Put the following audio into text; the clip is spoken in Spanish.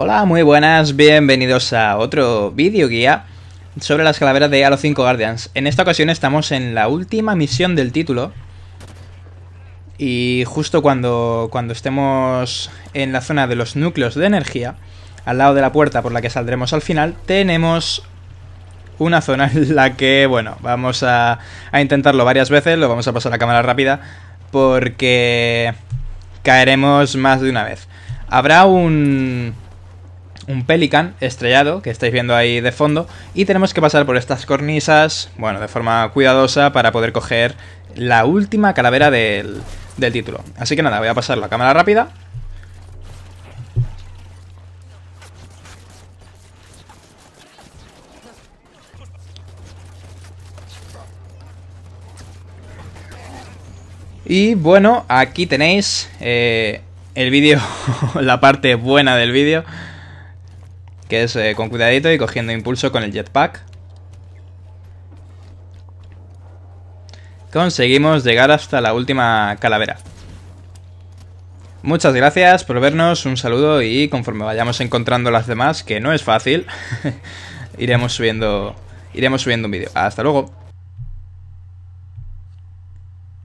Hola, muy buenas, bienvenidos a otro vídeo guía sobre las calaveras de Halo 5 Guardians. En esta ocasión estamos en la última misión del título. Y justo cuando, cuando estemos en la zona de los núcleos de energía, al lado de la puerta por la que saldremos al final, tenemos una zona en la que, bueno, vamos a, a intentarlo varias veces, lo vamos a pasar a cámara rápida, porque caeremos más de una vez. Habrá un, un pelican estrellado que estáis viendo ahí de fondo y tenemos que pasar por estas cornisas, bueno, de forma cuidadosa para poder coger la última calavera del, del título. Así que nada, voy a pasar la cámara rápida. Y bueno, aquí tenéis eh, el vídeo, la parte buena del vídeo. Que es eh, con cuidadito y cogiendo impulso con el jetpack. Conseguimos llegar hasta la última calavera. Muchas gracias por vernos, un saludo y conforme vayamos encontrando las demás, que no es fácil, iremos subiendo, iremos subiendo un vídeo. Hasta luego.